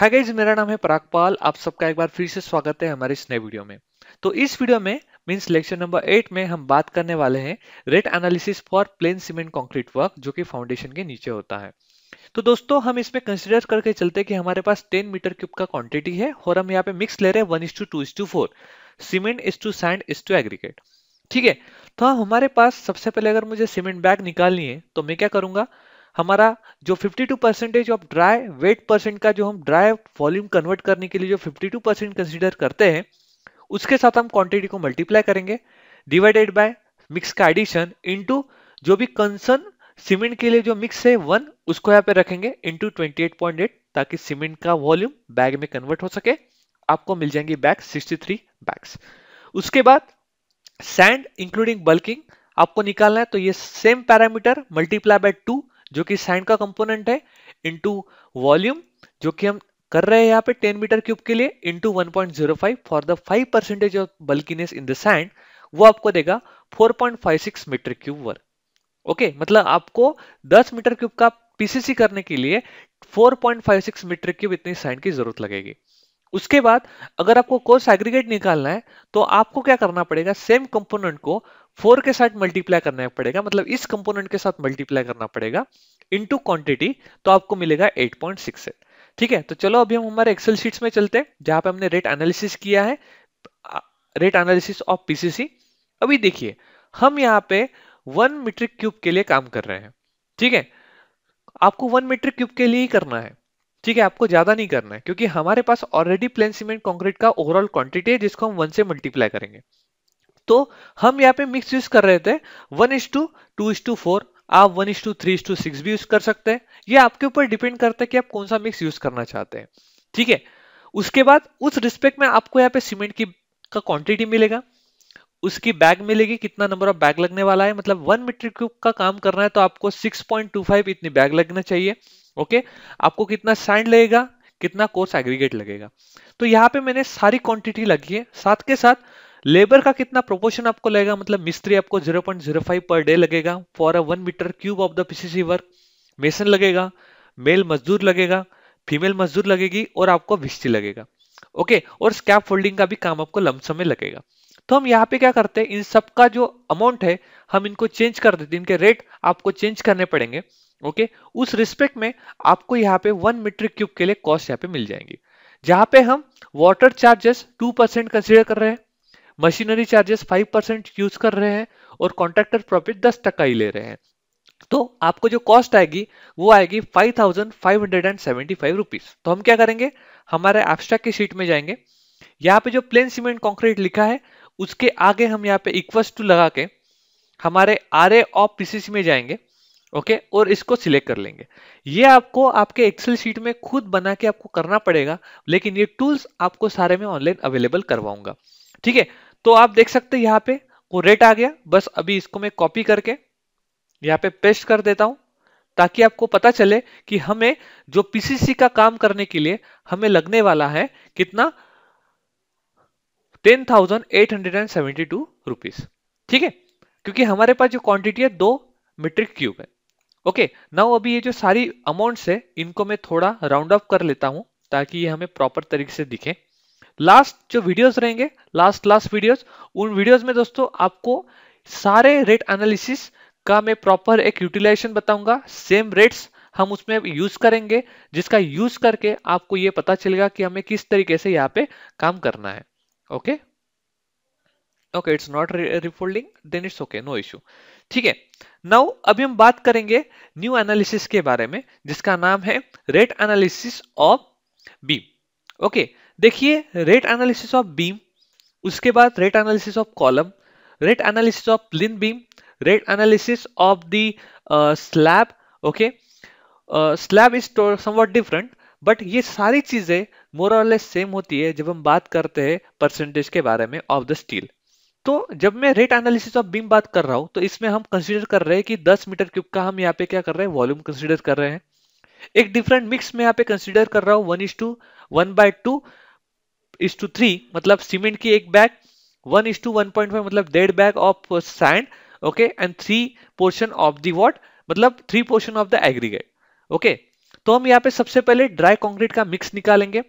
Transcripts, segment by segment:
hi guys मेरा नाम है परागपाल आप सबका एक बार फिर से स्वागत है हमारे इस नए वीडियो में तो इस वीडियो में मीन्स लेक्चर नंबर एट में हम बात करने वाले हैं rate analysis for plain cement concrete work जो कि फाउंडेशन के नीचे होता है तो दोस्तों हम इसमें कंसिडर करके चलते कि हमारे पास 10 मीटर क्यूब का क्वांटिटी है और हम यहाँ पे मिक्स ले रहे हैं one is to two is to four cement is to sand is to aggregate ठीक है तो हाँ, हमारे पास सबसे पहले अगर मुझे सीमेंट बैग निकालनी है तो मैं क्या करूंगा हमारा जो 52 percentage of dry weight percent का जो हम ड्राई वॉल्यूम कन्वर्ट करने के लिए जो 52 परसेंट कंसिडर करते हैं उसके साथ हम क्वांटिटी को मल्टीप्लाई करेंगे डिवाइडेड बाय मिक्स का एडिशन इनटू जो भी कंसर्न सीमेंट के लिए जो मिक्स है वन उसको यहाँ पे रखेंगे इंटू ट्वेंटी ताकि सीमेंट का वॉल्यूम बैग में कन्वर्ट हो सके आपको मिल जाएंगे बैग सिक्सटी बैग्स उसके बाद सैंड इंक्लूडिंग बल्किंग आपको निकालना है तो ये same parameter multiply by two जो कि साइन का कंपोनेंट है इंटू वॉल्यूम जो कि हम कर रहे हैं यहाँ पे 10 मीटर क्यूब के लिए into one point zero five for the five percentage of bulkiness in the sand वो आपको देगा 4.56 मीटर क्यूब वर्ग ओके मतलब आपको 10 मीटर क्यूब का पीसीसी करने के लिए 4.56 मीटर क्यूब इतनी सैंड की जरूरत लगेगी उसके बाद अगर आपको कोर्स एग्रीगेट निकालना है तो आपको क्या करना पड़ेगा सेम कंपोनेंट को फोर के साथ मल्टीप्लाई करना पड़ेगा मतलब इस कंपोनेंट के साथ मल्टीप्लाई करना पड़ेगा इनटू क्वांटिटी तो आपको मिलेगा एट ठीक है तो चलो अभी हम हमारे एक्सेल शीट्स में चलते हैं जहां पे हमने रेट एनालिसिस किया है रेट एनालिसिस ऑफ पीसीसी अभी देखिए हम यहाँ पे वन मीट्रिक क्यूब के लिए काम कर रहे हैं ठीक है आपको वन मीट्रिक क्यूब के लिए ही करना है ठीक है आपको ज्यादा नहीं करना है क्योंकि हमारे पास ऑलरेडी प्लेन सीमेंट कंक्रीट का ओवरऑल क्वांटिटी है जिसको हम वन से मल्टीप्लाई करेंगे तो हम यहाँ पे मिक्स यूज कर रहे थे one is to two is to फोर four one is to three is to six भी यूज कर सकते हैं ये आपके ऊपर डिपेंड करता है कि आप कौन सा मिक्स यूज करना चाहते हैं ठीक है उसके बाद उस रिस्पेक्ट में आपको यहाँ पे सीमेंट की का क्वांटिटी मिलेगा उसकी बैग मिलेगी कितना नंबर ऑफ बैग लगने वाला है मतलब वन मीटर क्यूब का काम करना है तो आपको 6.25 इतनी बैग लगना चाहिए ओके आपको कितना सैंड लगेगा कितना कोर्स एग्रीगेट लगेगा तो यहाँ पे मैंने सारी क्वांटिटी लगी है साथ के साथ लेबर का कितना प्रोपोर्शन आपको लगेगा मतलब मिस्त्री आपको 0.05 पर डे लगेगा for a one metre cube of the PCC work mason लगेगा मेल मजदूर लगेगा फीमेल मजदूर लगेगी और आपको विस्टी लगेगा ओके और स्कैप फोल्डिंग का भी काम आपको लमसम में लगेगा तो हम यहाँ पे क्या करते हैं इन सब का जो अमाउंट है हम इनको चेंज कर देते हैं इनके रेट आपको चेंज करने पड़ेंगे ओके उस रिस्पेक्ट में आपको यहाँ पे वन मीटर क्यूब के लिए कॉस्ट यहाँ पे मिल जाएंगी जहां पे हम water charges two percent consider कर रहे हैं machinery charges five percent use कर रहे हैं और कॉन्ट्रेक्टर प्रॉफिट दस टका ही ले रहे हैं तो आपको जो कॉस्ट आएगी वो आएगी five thousand five hundred and seventy five rupees तो हम क्या करेंगे हमारे एब्स्ट्रैक्ट की शीट में जाएंगे यहाँ पे जो प्लेन सीमेंट कॉन्क्रीट लिखा है उसके आगे हम यहाँ पे इक्वस टू लगा के हमारे आर ए ऑफ पीसीसी में जाएंगे ओके और इसको सिलेक्ट कर लेंगे ये आपको आपके एक्सेल शीट में खुद बना के आपको करना पड़ेगा लेकिन ये टूल्स आपको सारे में ऑनलाइन अवेलेबल करवाऊंगा ठीक है तो आप देख सकते हैं यहाँ पे वो रेट आ गया बस अभी इसको मैं कॉपी करके यहाँ पे पेस्ट कर देता हूं ताकि आपको पता चले कि हमें जो पीसीसी का काम करने के लिए हमें लगने वाला है कितना ten thousand eight hundred and seventy two rupees ठीक है क्योंकि हमारे पास जो क्वांटिटी है दो मीट्रिक क्यूब है ओके नाउ अभी ये जो सारी अमाउंट्स है इनको मैं थोड़ा राउंड अप कर लेता हूं ताकि ये हमें प्रॉपर तरीके से दिखे लास्ट जो वीडियोस रहेंगे लास्ट लास्ट वीडियोस उन वीडियोस में दोस्तों आपको सारे रेट एनालिसिस का मैं प्रॉपर एक यूटिलाइजेशन बताऊंगा सेम रेट्स हम उसमें यूज करेंगे जिसका यूज करके आपको ये पता चलेगा कि हमें किस तरीके से यहाँ पे काम करना है okay okay it's not refolding then it's okay no issue ठीक है नाउ अभी हम बात करेंगे न्यू एनालिसिस के बारे में जिसका नाम है rate analysis of B okay देखिए रेट एनालिसिस ऑफ बीम उसके बाद rate analysis of column rate analysis of lean beam rate analysis of the slab okay slab is somewhat different but ये सारी चीजें मोर और लेस सेम होती है जब हम बात करते हैं परसेंटेज के बारे में ऑफ द स्टील तो जब मैं रेट एनालिसिस ऑफ बीम बात कर रहा हूं तो इसमें हम कंसिडर कर रहे हैं कि 10 मीटर क्यूब का हम यहाँ पे क्या कर रहे हैं वॉल्यूम कंसिडर कर रहे हैं एक डिफरेंट मिक्स में यहाँ पे कंसिडर कर रहा हूँ one is to one by two is to three मतलब सीमेंट की एक bag one is to one point five मतलब डेढ़ bag of sand okay and three portion of the what मतलब three portion of the aggregate okay तो हम यहाँ पे सबसे पहले ड्राई कॉन्क्रीट का मिक्स निकालेंगे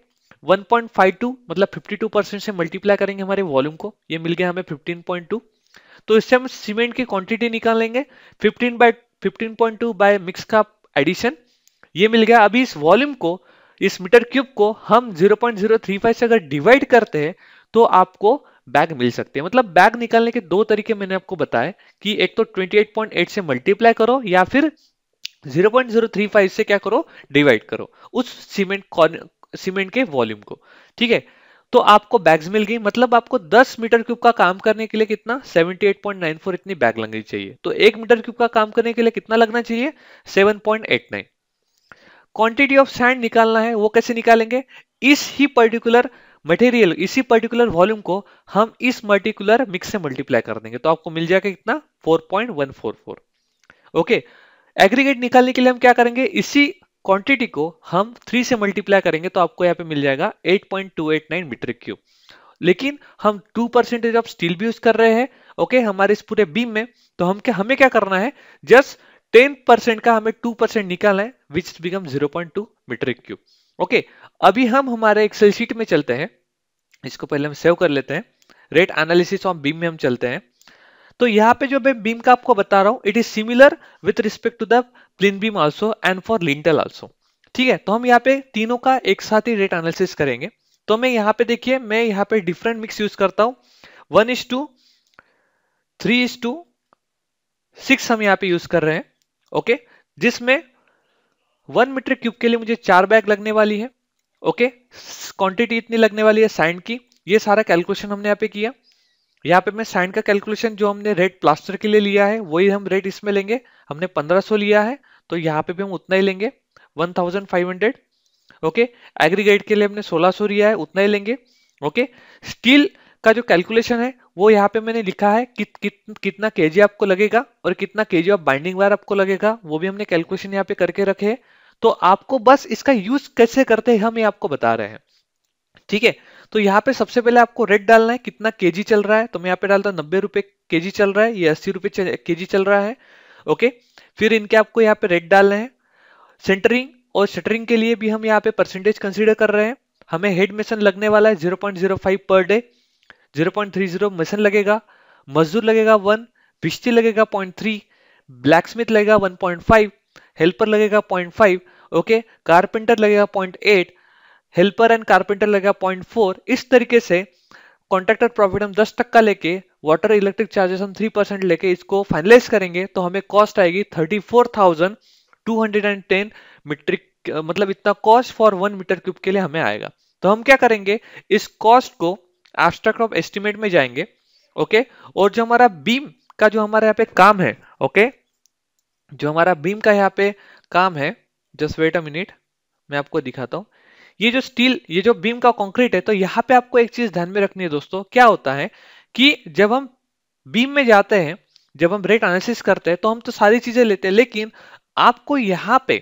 1.52 मतलब 52 परसेंट से मल्टीप्लाई करेंगे हमारे वॉल्यूम को ये मिल गया हमें 15.2 तो इससे हम सीमेंट की क्वांटिटी निकालेंगे 15 बाय 15.2 बाय मिक्स का एडिशन ये मिल गया अभी इस वॉल्यूम को इस मीटर क्यूब को हम 0.035 से अगर डिवाइड करते हैं तो आपको बैग मिल सकते हैं मतलब बैग निकालने के दो तरीके मैंने आपको बताया कि एक तो 28.8 से मल्टीप्लाई करो या फिर 0.035 से क्या करो डिवाइड करो उस सीमेंट सीमेंट के वॉल्यूम को ठीक है तो आपको बैग्स मिल गई मतलब आपको 10 मीटर क्यूब का काम करने के लिए कितना 78.94 इतनी बैग लगनी चाहिए तो एक मीटर क्यूब का काम करने के लिए कितना लगना चाहिए 7.89 क्वांटिटी ऑफ सैंड निकालना है वो कैसे निकालेंगे इस ही पर्टिकुलर मटेरियल इसी पर्टिकुलर वॉल्यूम को हम इस मर्टिकुलर मिक्स से मल्टीप्लाई कर देंगे तो आपको मिल जाएगा कितना 4.144 ओके एग्रीगेट निकालने के लिए हम क्या करेंगे इसी क्वांटिटी को हम थ्री से मल्टीप्लाई करेंगे तो आपको यहाँ पे मिल जाएगा 8.289 मीटर क्यूब लेकिन हम टू परसेंटेज ऑफ स्टील भी यूज कर रहे हैं ओके हमारे इस पूरे बीम में तो हम क्या हमें क्या करना है जस्ट टेन परसेंट का हमें टू परसेंट निकालना है which become zero point two metre cube okay अभी हम हमारे एक्सेल शीट में चलते हैं इसको पहले हम सेव कर लेते हैं रेट एनालिसिस ऑन बीम में हम चलते हैं तो यहाँ पे जो मैं बीम का आपको बता रहा हूँ it is similar with respect to the beam also and for lintel also ठीक है तो हम यहाँ पे तीनों का एक साथ ही रेट एनालिसिस करेंगे तो मैं यहाँ पे देखिए मैं यहाँ पे डिफरेंट मिक्स यूज करता हूँ one is to three is to six हम यहाँ पे यूज कर रहे हैं ओके जिसमें वन मीटर क्यूब के लिए मुझे चार बैग लगने वाली है ओके क्वांटिटी इतनी लगने वाली है साइन की ये सारा कैलकुलेशन हमने यहाँ पे किया यहाँ पे मैं साइन का कैलकुलेशन जो हमने रेट प्लास्टर के लिए लिया है वही हम रेट इसमें लेंगे हमने 1500 लिया है तो यहाँ पे भी हम उतना ही लेंगे 1500 ओके एग्रीगेट के लिए हमने 1600 लिया है उतना ही लेंगे ओके स्टील का जो कैलकुलेशन है वो यहाँ पे मैंने लिखा है कि, कि, कितना केजी आपको लगेगा और कितना जी ऑफ बाइंडिंग वायर आपको लगेगा वो भी हमने कैलकुलेशन यहाँ पे करके रखे है तो आपको बस इसका यूज कैसे करते हैं हम ये आपको बता रहे हैं ठीक है तो यहाँ पे सबसे पहले आपको रेट डालना है कितना जी चल रहा है तो मैं यहाँ पे डालता हूँ नब्बे रुपए के चल रहा है ये अस्सी रुपए के चल रहा है ओके फिर इनके आपको यहाँ पे रेट डालने हैं सेंटरिंग और शटरिंग के लिए भी हम यहाँ पे परसेंटेज कंसिडर कर रहे हैं हमें हेड मेसन लगने वाला है 0.05 पर डे 0.30 मशीन लगेगा मजदूर लगेगा वन बिश्ती लगेगा पॉइंट थ्री ब्लैक स्मिथ लगेगा 1.5 हेल्पर लगेगा 0.5 ओके कारपेंटर लगेगा 0.8 हेल्पर एंड कारपेंटर लगेगा 0.4 इस तरीके से कॉन्ट्रैक्टर प्रॉफिट हम 10 तक का लेके वाटर इलेक्ट्रिक चार्जेस हम 3 परसेंट लेके इसको फाइनलाइज करेंगे तो हमें कॉस्ट आएगी 34,210 मीट्रिक मतलब इतना cost for one metre cube के लिए हमें आएगा तो हम क्या करेंगे इस कॉस्ट को एब्स्ट्रैक्ट ऑफ एस्टिमेट में जाएंगे ओके और जो हमारा बीम का जो हमारे यहाँ पे काम है ओके जो हमारा बीम का यहाँ पे काम है जस्ट वेट अ मिनट मैं आपको दिखाता हूँ ये जो स्टील ये जो बीम का कंक्रीट है तो यहाँ पे आपको एक चीज ध्यान में रखनी है दोस्तों क्या होता है कि जब हम बीम में जाते हैं जब हम रेट एनालिसिस करते हैं तो हम तो सारी चीजें लेते हैं लेकिन आपको यहाँ पे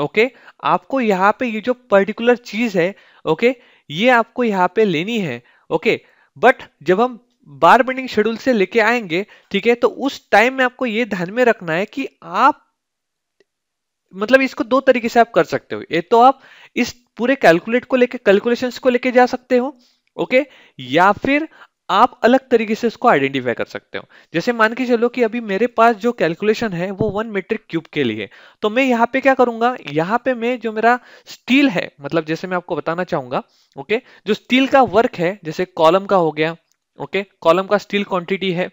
ओके आपको यहाँ पे ये जो पर्टिकुलर चीज है ओके ये आपको यहाँ पे लेनी है ओके बट जब हम बार बेंडिंग शेड्यूल से लेके आएंगे ठीक है तो उस टाइम में आपको ये ध्यान में रखना है कि आप मतलब इसको दो तरीके से आप कर सकते हो ये तो आप इस पूरे कैलकुलेट को लेके कैलकुलेशंस को लेके जा सकते हो ओके या फिर आप अलग तरीके से इसको आइडेंटिफाई कर सकते हो जैसे मान के चलो कि अभी मेरे पास जो कैलकुलेशन है वो वन मीट्रिक क्यूब के लिए तो मैं यहाँ पे क्या करूंगा यहाँ पे मैं जो मेरा स्टील है मतलब जैसे मैं आपको बताना चाहूंगा ओके जो स्टील का वर्क है जैसे कॉलम का हो गया ओके कॉलम का स्टील क्वांटिटी है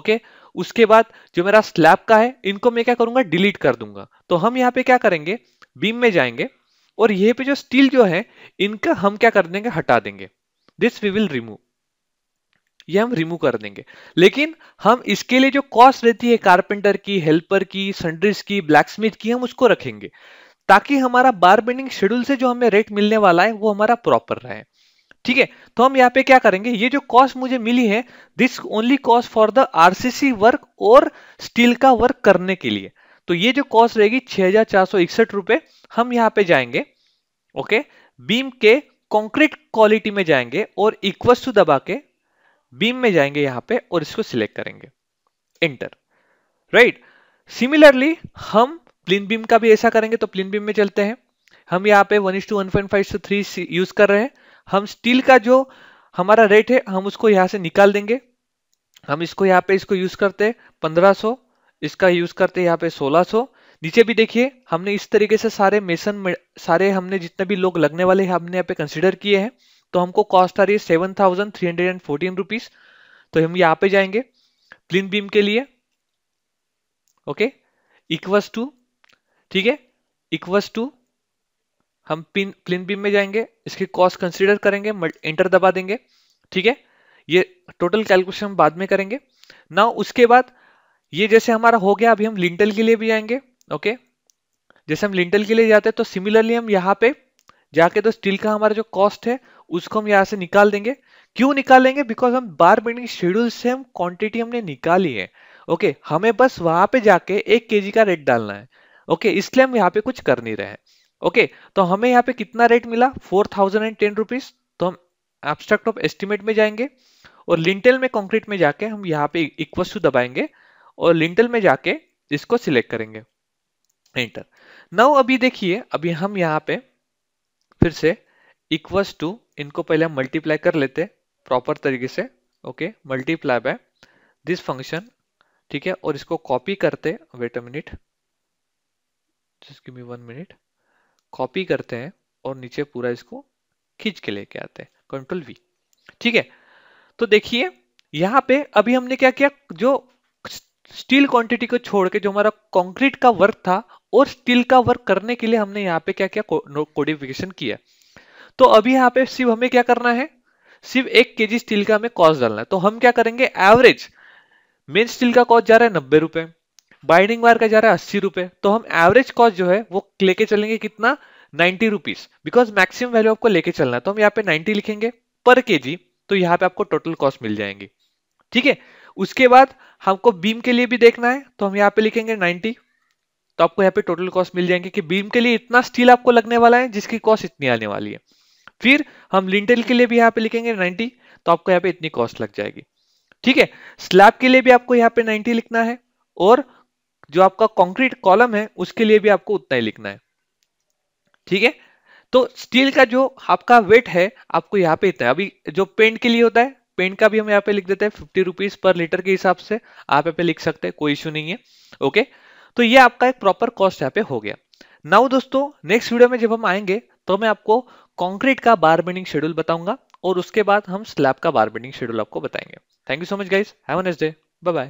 ओके उसके बाद जो मेरा स्लैब का है इनको मैं क्या करूंगा डिलीट कर दूंगा तो हम यहाँ पे क्या करेंगे बीम में जाएंगे और ये पे जो स्टील जो है इनका हम क्या कर देंगे हटा देंगे दिस वी विल रिमूव ये हम रिमूव कर देंगे लेकिन हम इसके लिए जो कॉस्ट रहती है कारपेंटर की हेल्पर की सन्ड्रिस की ब्लैक की हम उसको रखेंगे ताकि हमारा बार बेंडिंग शेड्यूल से जो हमें रेट मिलने वाला है वो हमारा प्रॉपर रहे ठीक है तो हम यहाँ पे क्या करेंगे ये जो कॉस्ट मुझे मिली है this only cost for the RCC work और स्टील का वर्क करने के लिए तो ये जो कॉस्ट रहेगी छह रुपए हम यहाँ पे जाएंगे ओके बीम के कंक्रीट क्वालिटी में जाएंगे और इक्वस टू दबा के बीम में जाएंगे यहां पे और इसको सिलेक्ट करेंगे इंटर राइट सिमिलरली हम प्लिन बीम का भी ऐसा करेंगे तो प्लिन बीम में चलते हैं हम यहाँ पे one is to one point five to three use कर रहे हैं हम स्टील का जो हमारा रेट है हम उसको यहां से निकाल देंगे हम इसको यहाँ पे इसको यूज करते हैं पंद्रह इसका यूज करते यहाँ पे सोलह नीचे भी देखिए हमने इस तरीके से सारे मेसन सारे हमने जितने भी लोग लगने वाले हैं हमने यहाँ पे कंसिडर किए हैं तो हमको कॉस्ट आ रही है seven thousand three hundred and fourteen rupees तो हम यहाँ पे जाएंगे प्लिन बीम के लिए ओके इक्वस टू ठीक है इक्वस टू हम पिन प्लिन बीम में जाएंगे इसकी कॉस्ट कंसिडर करेंगे एंटर दबा देंगे ठीक है ये टोटल कैलकुलेशन हम बाद में करेंगे ना उसके बाद ये जैसे हमारा हो गया अभी हम लिंटल के लिए भी जाएंगे ओके जैसे हम लिंटल के लिए जाते हैं तो सिमिलरली हम यहाँ पे जाके तो स्टील का हमारा जो कॉस्ट है उसको हम यहाँ से निकाल देंगे क्यों निकालेंगे बिकॉज हम बार बेंडिंग शेड्यूल से हम क्वांटिटी हमने निकाली है ओके okay, हमें बस वहां पे जाके एक के का रेट डालना है ओके okay, इसलिए हम यहाँ पे कुछ कर नहीं रहे ओके okay, तो हमें यहाँ पे कितना रेट मिला फोर थाउजेंड तो हम एब्स्ट्रैक्ट ऑफ एस्टिमेट में जाएंगे और लिंटेल में कॉन्क्रीट में जाके हम यहाँ पे इक्वस टू दबाएंगे और लिंटेल में जाके इसको सिलेक्ट करेंगे एंटर नाउ अभी देखिए अभी हम यहाँ पे फिर से इक्वस टू इनको पहले हम मल्टीप्लाई कर लेते प्रॉपर तरीके से okay multiply by this function ठीक है और इसको कॉपी करते wait a minute just give me one minute copy करते हैं और नीचे पूरा इसको खींच के लेके आते हैं कंट्रोल वी ठीक है तो देखिए यहाँ पे अभी हमने क्या किया जो स्टील क्वांटिटी को छोड़ के जो हमारा कंक्रीट का वर्क था और स्टील का वर्क करने के लिए हमने यहाँ पे क्या किया कोडिफिकेशन किया तो अभी यहाँ पे सिर्फ हमें क्या करना है सिर्फ एक के जी स्टील का हमें कॉस्ट डालना है तो हम क्या करेंगे एवरेज मेन स्टील का कॉस्ट जा रहा है नब्बे रुपए बाइंडिंग वायर का जा रहा है अस्सी रुपए तो हम एवरेज कॉस्ट जो है वो लेके चलेंगे कितना ninety rupees because maximum value आपको लेके चलना है तो हम यहाँ पे नाइन्टी लिखेंगे पर के जी तो यहाँ पे आपको टोटल कॉस्ट मिल जाएंगी ठीक है उसके बाद हमको बीम के लिए भी देखना है तो हम यहाँ पे लिखेंगे नाइन्टी तो आपको यहाँ पे टोटल कॉस्ट मिल जाएंगे कि बीम के लिए इतना स्टील आपको लगने वाला है जिसकी कॉस्ट इतनी आने वाली है फिर हम लिंटेल के लिए भी यहाँ पे लिखेंगे 90 तो आपको यहाँ पे इतनी कॉस्ट लग जाएगी ठीक है स्लैब के लिए भी आपको यहाँ पे 90 लिखना है और जो आपका कंक्रीट कॉलम है उसके लिए भी आपको उतना ही लिखना है ठीक है तो स्टील का जो आपका वेट है आपको यहाँ पे इतना है अभी जो पेंट के लिए होता है पेंट का भी हम यहाँ पे लिख देते हैं फिफ्टी रुपीज पर लीटर के हिसाब से आप यहाँ पे लिख सकते हैं कोई इश्यू नहीं है ओके तो ये आपका एक प्रॉपर कॉस्ट यहाँ पे हो गया नाउ दोस्तों नेक्स्ट वीडियो में जब हम आएंगे तो मैं आपको कॉन्क्रीट का बार बेंडिंग शेड्यूल बताऊंगा और उसके बाद हम स्लैब का बार बेंडिंग शेड्यूल आपको बताएंगे thank you so much guys have next day bye bye